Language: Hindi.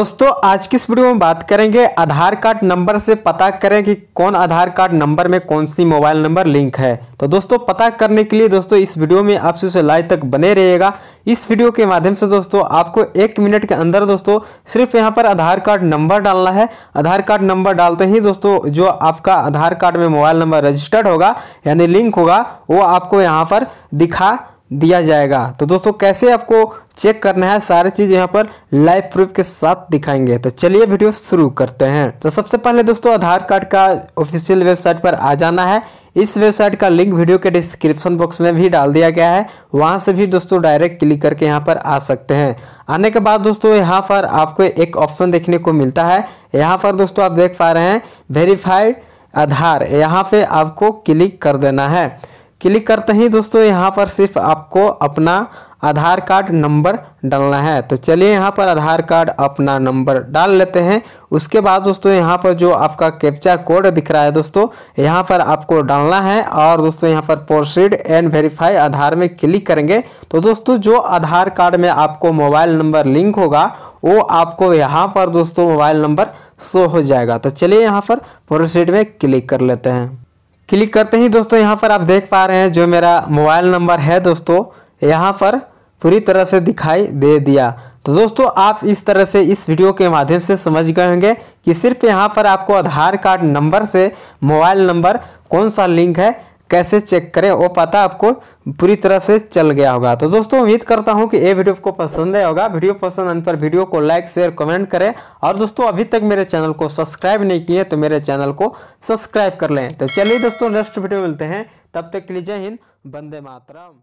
दोस्तों आज की इस वीडियो में बात करेंगे आधार कार्ड नंबर से पता करें कि कौन आधार कार्ड नंबर में कौन सी मोबाइल नंबर लिंक है तो दोस्तों पता करने के लिए दोस्तों इस वीडियो में आपसे से लाइव तक बने रहिएगा इस वीडियो के माध्यम से दोस्तों आपको एक मिनट के अंदर दोस्तों सिर्फ यहाँ पर आधार कार्ड नंबर डालना है आधार कार्ड नंबर डालते ही दोस्तों जो आपका आधार कार्ड में मोबाइल नंबर रजिस्टर्ड होगा यानी लिंक होगा वो आपको यहाँ पर दिखा दिया जाएगा तो दोस्तों कैसे आपको चेक करना है सारी चीज़ यहाँ पर लाइव प्रूफ के साथ दिखाएंगे तो चलिए वीडियो शुरू करते हैं तो सबसे पहले दोस्तों आधार कार्ड का ऑफिशियल वेबसाइट पर आ जाना है इस वेबसाइट का लिंक वीडियो के डिस्क्रिप्शन बॉक्स में भी डाल दिया गया है वहां से भी दोस्तों डायरेक्ट क्लिक करके यहाँ पर आ सकते हैं आने के बाद दोस्तों यहाँ पर आपको एक ऑप्शन देखने को मिलता है यहाँ पर दोस्तों आप देख पा रहे हैं वेरीफाइड आधार यहाँ पे आपको क्लिक कर देना है क्लिक करते ही दोस्तों यहाँ पर सिर्फ आपको अपना आधार कार्ड नंबर डालना है तो चलिए यहाँ पर आधार कार्ड अपना नंबर डाल लेते हैं उसके बाद दोस्तों यहाँ पर जो आपका कैप्चा कोड दिख रहा है दोस्तों यहाँ पर आपको डालना है और दोस्तों यहाँ पर प्रोसीड एंड वेरीफाई आधार में क्लिक करेंगे तो दोस्तों जो आधार कार्ड में आपको मोबाइल नंबर लिंक होगा वो आपको यहाँ पर दोस्तों मोबाइल नंबर शो हो जाएगा तो चलिए यहाँ पर प्रोसीड में क्लिक कर लेते हैं क्लिक करते ही दोस्तों यहाँ पर आप देख पा रहे हैं जो मेरा मोबाइल नंबर है दोस्तों यहाँ पर पूरी तरह से दिखाई दे दिया तो दोस्तों आप इस तरह से इस वीडियो के माध्यम से समझ गए होंगे कि सिर्फ यहाँ पर आपको आधार कार्ड नंबर से मोबाइल नंबर कौन सा लिंक है कैसे चेक करें वो पता आपको पूरी तरह से चल गया होगा तो दोस्तों उम्मीद करता हूँ कि ये वीडियो आपको पसंद आया होगा वीडियो पसंद आने पर वीडियो को लाइक शेयर कमेंट करें और दोस्तों अभी तक मेरे चैनल को सब्सक्राइब नहीं किए तो मेरे चैनल को सब्सक्राइब कर लें तो चलिए दोस्तों नेक्स्ट वीडियो मिलते हैं तब तक के लिए जय हिंद बंदे मातरम